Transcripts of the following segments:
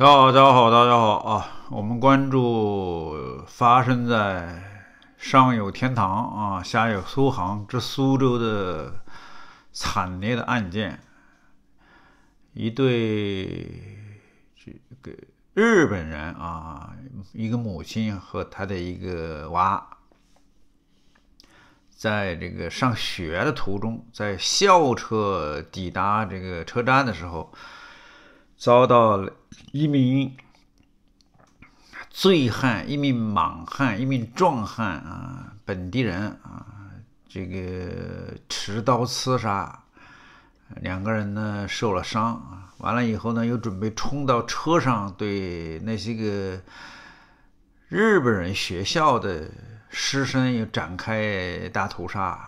大家好，大家好啊！我们关注发生在“上有天堂，啊下有苏杭”之苏州的惨烈的案件。一对这个日本人啊，一个母亲和他的一个娃，在这个上学的途中，在校车抵达这个车站的时候，遭到。了。一名醉汉，一名莽汉，一名壮汉啊，本地人啊，这个持刀刺杀两个人呢，受了伤啊，完了以后呢，又准备冲到车上，对那些个日本人学校的师生又展开大屠杀，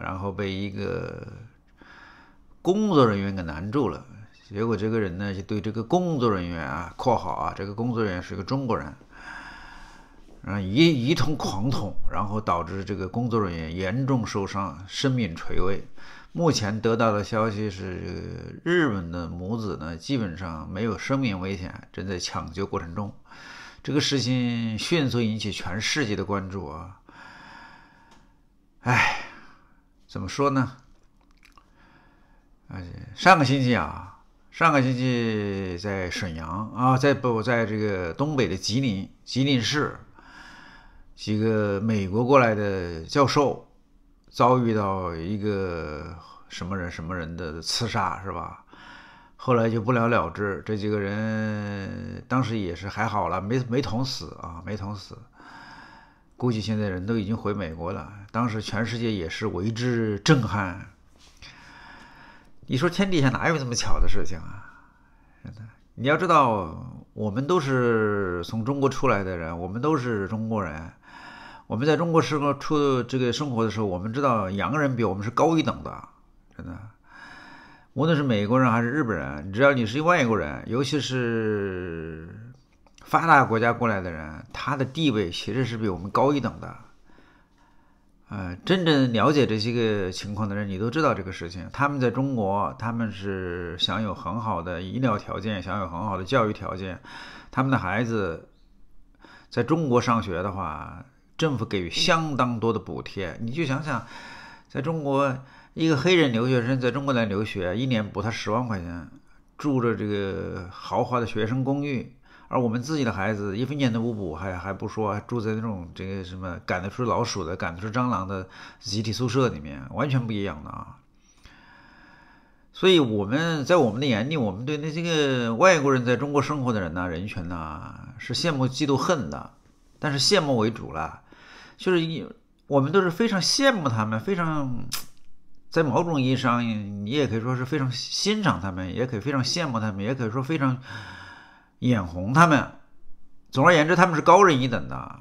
然后被一个工作人员给难住了。结果，这个人呢就对这个工作人员啊（括号啊），这个工作人员是个中国人，然后一一通狂捅，然后导致这个工作人员严重受伤，生命垂危。目前得到的消息是，日本的母子呢基本上没有生命危险，正在抢救过程中。这个事情迅速引起全世界的关注啊！哎，怎么说呢？而且上个星期啊。上个星期在沈阳啊，在不，在这个东北的吉林，吉林市，几个美国过来的教授，遭遇到一个什么人什么人的刺杀，是吧？后来就不了了之。这几个人当时也是还好了，没没捅死啊，没捅死。估计现在人都已经回美国了。当时全世界也是为之震撼。你说天底下哪有这么巧的事情啊？真的，你要知道，我们都是从中国出来的人，我们都是中国人。我们在中国时候出这个生活的时候，我们知道洋人比我们是高一等的，真的。无论是美国人还是日本人，只要你是外国人，尤其是发达国家过来的人，他的地位其实是比我们高一等的。呃，真正了解这些个情况的人，你都知道这个事情。他们在中国，他们是享有很好的医疗条件，享有很好的教育条件。他们的孩子在中国上学的话，政府给予相当多的补贴。你就想想，在中国，一个黑人留学生在中国来留学，一年补他十万块钱，住着这个豪华的学生公寓。而我们自己的孩子一分钱都不补，还还不说，还住在那种这个什么赶得出老鼠的、赶得出蟑螂的集体宿舍里面，完全不一样的啊！所以我们在我们的眼里，我们对那些个外国人在中国生活的人呐、人权呐，是羡慕、嫉妒、恨的，但是羡慕为主了，就是一我们都是非常羡慕他们，非常在某种意义上你也可以说是非常欣赏他们，也可以非常羡慕他们，也可以说非常。眼红他们。总而言之，他们是高人一等的。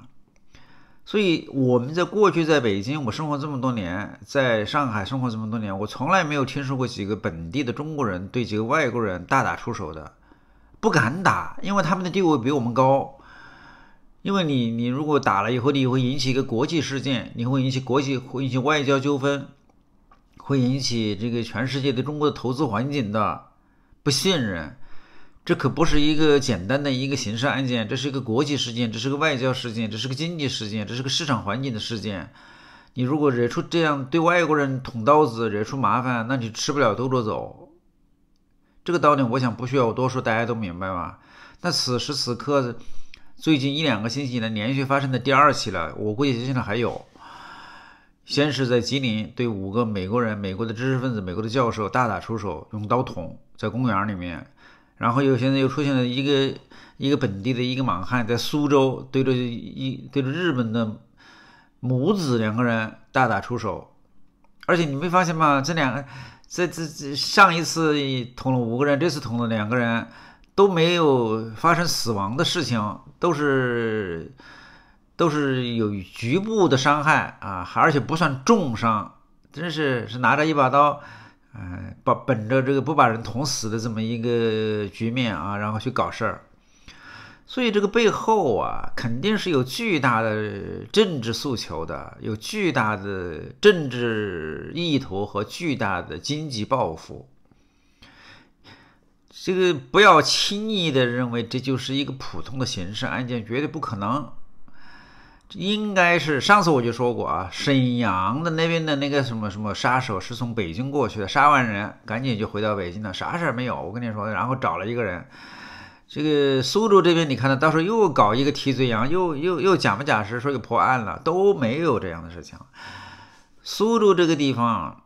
所以我们在过去，在北京我生活这么多年，在上海生活这么多年，我从来没有听说过几个本地的中国人对几个外国人大打出手的。不敢打，因为他们的地位比我们高。因为你，你如果打了以后，你会引起一个国际事件，你会引起国际会引起外交纠纷，会引起这个全世界对中国的投资环境的不信任。这可不是一个简单的一个刑事案件，这是一个国际事件，这是个外交事件，这是个经济事件，这是个市场环境的事件。你如果惹出这样对外国人捅刀子，惹出麻烦，那你吃不了兜着走。这个道理我想不需要我多说，大家都明白吧？那此时此刻，最近一两个星期呢，连续发生的第二起了，我估计现在还有。先是在吉林对五个美国人、美国的知识分子、美国的教授大打出手，用刀捅在公园里面。然后又现在又出现了一个一个本地的一个莽汉，在苏州对着一对着日本的母子两个人大打出手，而且你没发现吗？这两个这这这上一次捅了五个人，这次捅了两个人，都没有发生死亡的事情，都是都是有局部的伤害啊，而且不算重伤，真是是拿着一把刀。哎，把本着这个不把人捅死的这么一个局面啊，然后去搞事儿，所以这个背后啊，肯定是有巨大的政治诉求的，有巨大的政治意图和巨大的经济报复。这个不要轻易的认为这就是一个普通的刑事案件，绝对不可能。应该是上次我就说过啊，沈阳的那边的那个什么什么杀手是从北京过去的，杀完人赶紧就回到北京了，啥事儿没有。我跟你说，然后找了一个人。这个苏州这边，你看到，到时候又搞一个替罪羊，又又又假模假式说又破案了，都没有这样的事情。苏州这个地方，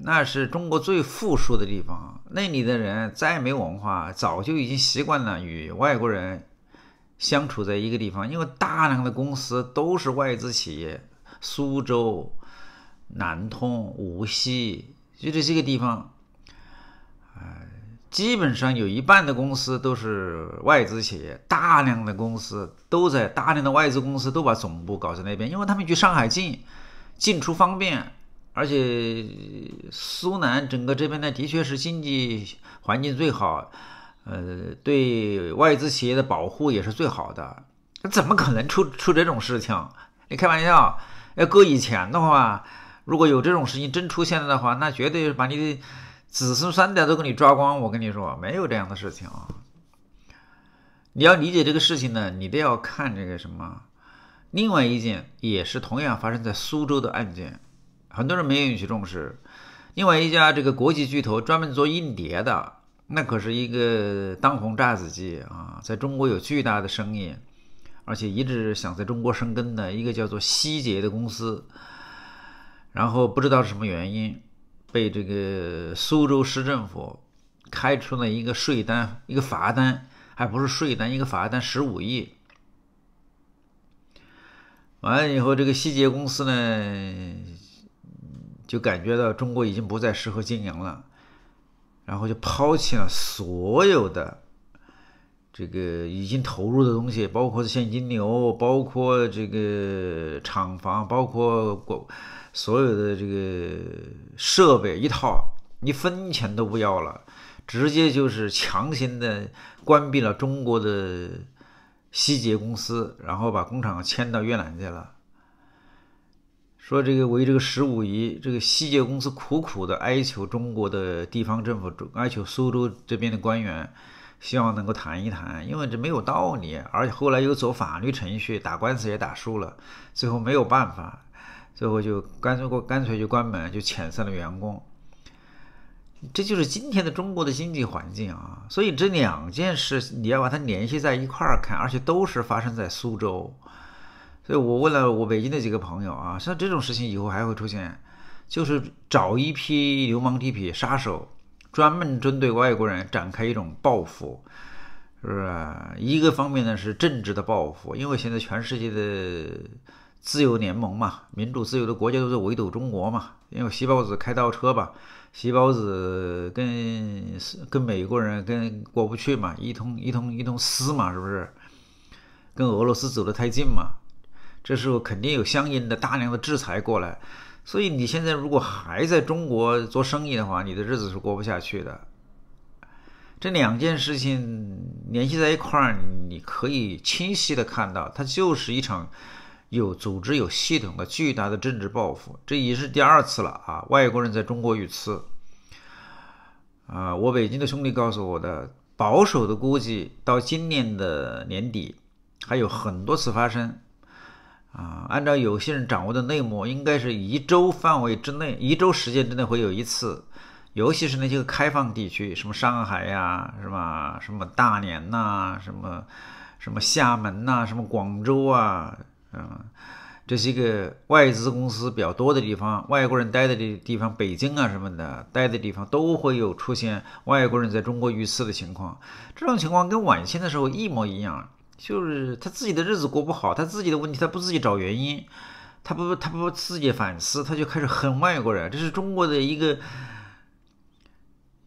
那是中国最富庶的地方，那里的人再没文化，早就已经习惯了与外国人。相处在一个地方，因为大量的公司都是外资企业，苏州、南通、无锡，就这些个地方，啊，基本上有一半的公司都是外资企业，大量的公司都在，大量的外资公司都把总部搞在那边，因为他们去上海近，进出方便，而且苏南整个这边呢，的确是经济环境最好。呃，对外资企业的保护也是最好的，他怎么可能出出这种事情？你开玩笑！要搁以前的话，如果有这种事情真出现了的话，那绝对把你的子孙三代都给你抓光。我跟你说，没有这样的事情啊。你要理解这个事情呢，你得要看这个什么，另外一件也是同样发生在苏州的案件，很多人没有去重视。另外一家这个国际巨头专门做硬碟的。那可是一个当红炸子鸡啊，在中国有巨大的生意，而且一直想在中国生根的一个叫做希捷的公司。然后不知道是什么原因，被这个苏州市政府开出了一个税单、一个罚单，还不是税单，一个罚单十五亿。完了以后，这个希捷公司呢，就感觉到中国已经不再适合经营了。然后就抛弃了所有的这个已经投入的东西，包括现金流，包括这个厂房，包括过所有的这个设备一套一分钱都不要了，直接就是强行的关闭了中国的西捷公司，然后把工厂迁到越南去了。说这个为这个十五亿，这个西杰公司苦苦的哀求中国的地方政府，哀求苏州这边的官员，希望能够谈一谈，因为这没有道理，而且后来又走法律程序打官司也打输了，最后没有办法，最后就干脆过干脆就关门，就遣散了员工。这就是今天的中国的经济环境啊，所以这两件事你要把它联系在一块儿看，而且都是发生在苏州。所以我问了我北京的几个朋友啊，像这种事情以后还会出现，就是找一批流氓地痞杀手，专门针对外国人展开一种报复，是不是？一个方面呢是政治的报复，因为现在全世界的自由联盟嘛，民主自由的国家都在围堵中国嘛。因为西包子开倒车吧，习包子跟跟美国人跟过不去嘛，一通一通一通撕嘛，是不是？跟俄罗斯走得太近嘛？这时候肯定有相应的大量的制裁过来，所以你现在如果还在中国做生意的话，你的日子是过不下去的。这两件事情联系在一块儿，你可以清晰的看到，它就是一场有组织有系统的巨大的政治报复。这已是第二次了啊！外国人在中国遇刺，啊，我北京的兄弟告诉我的，保守的估计到今年的年底还有很多次发生。啊，按照有些人掌握的内幕，应该是一周范围之内，一周时间之内会有一次。尤其是那些开放地区，什么上海呀，是吧？什么大连呐，什么什么厦门呐，什么广州啊，嗯，这些个外资公司比较多的地方，外国人待的地地方，北京啊什么的待的地方，都会有出现外国人在中国遇刺的情况。这种情况跟晚清的时候一模一样。就是他自己的日子过不好，他自己的问题他不自己找原因，他不他不自己反思，他就开始恨外国人，这是中国的一个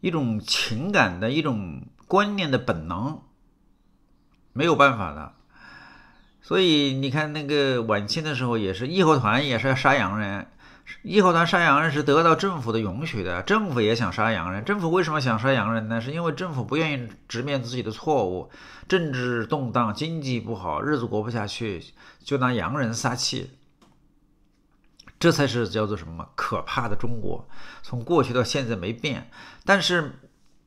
一种情感的一种观念的本能，没有办法的。所以你看那个晚清的时候也是义和团也是要杀洋人。义和团杀洋人是得到政府的允许的，政府也想杀洋人。政府为什么想杀洋人呢？是因为政府不愿意直面自己的错误，政治动荡，经济不好，日子过不下去，就拿洋人撒气。这才是叫做什么？可怕的中国，从过去到现在没变。但是。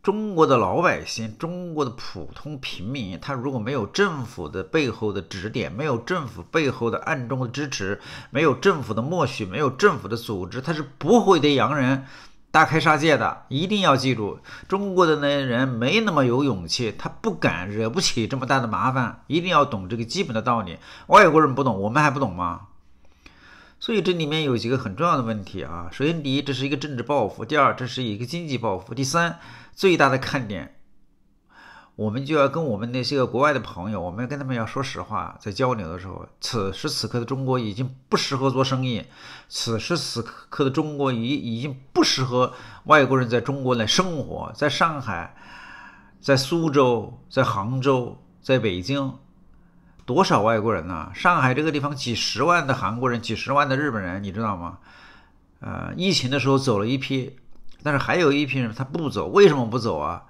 中国的老百姓，中国的普通平民，他如果没有政府的背后的指点，没有政府背后的暗中的支持，没有政府的默许，没有政府的组织，他是不会对洋人大开杀戒的。一定要记住，中国的那些人没那么有勇气，他不敢，惹不起这么大的麻烦。一定要懂这个基本的道理，外国人不懂，我们还不懂吗？所以这里面有几个很重要的问题啊。首先，第一，这是一个政治报复；第二，这是一个经济报复；第三，最大的看点，我们就要跟我们那些个国外的朋友，我们要跟他们要说实话，在交流的时候，此时此刻的中国已经不适合做生意，此时此刻的中国已已经不适合外国人在中国来生活，在上海，在苏州，在杭州，在北京。多少外国人呢？上海这个地方几十万的韩国人，几十万的日本人，你知道吗？呃，疫情的时候走了一批，但是还有一批人他不走，为什么不走啊？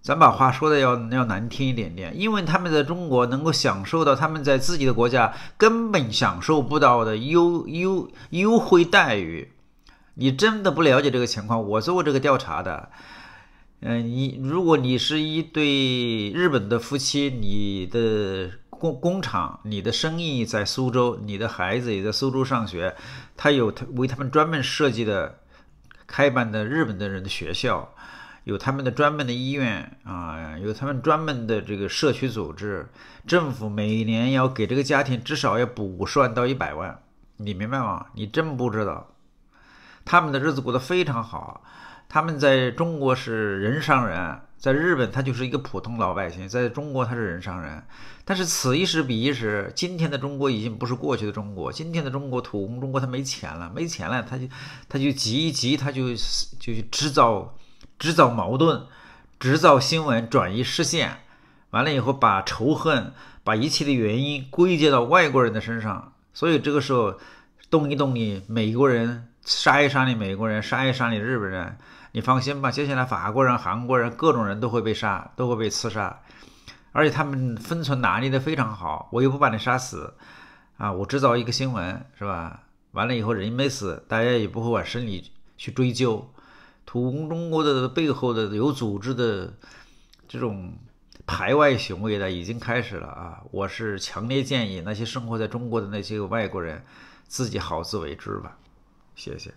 咱把话说的要要难听一点点，因为他们在中国能够享受到他们在自己的国家根本享受不到的优优优惠待遇。你真的不了解这个情况，我做过这个调查的。嗯，你如果你是一对日本的夫妻，你的。工工厂，你的生意在苏州，你的孩子也在苏州上学，他有他为他们专门设计的、开办的日本的人的学校，有他们的专门的医院啊，有他们专门的这个社区组织，政府每年要给这个家庭至少要补五十万到一百万，你明白吗？你真不知道，他们的日子过得非常好，他们在中国是人上人。在日本，他就是一个普通老百姓；在中国，他是人上人。但是此一时彼一时，今天的中国已经不是过去的中国。今天的中国，土工中国，他没钱了，没钱了，他就他就急一急，他就就去制造制造矛盾，制造新闻，转移视线。完了以后，把仇恨，把一切的原因归结到外国人的身上。所以这个时候，动一动你美国人，杀一杀你美国人，杀一杀你日本人。你放心吧，接下来法国人、韩国人、各种人都会被杀，都会被刺杀。而且他们分寸拿捏的非常好，我又不把你杀死啊！我制造一个新闻是吧？完了以后人没死，大家也不会往深里去追究。土工中国的背后的有组织的这种排外行为的已经开始了啊！我是强烈建议那些生活在中国的那些外国人自己好自为之吧。谢谢。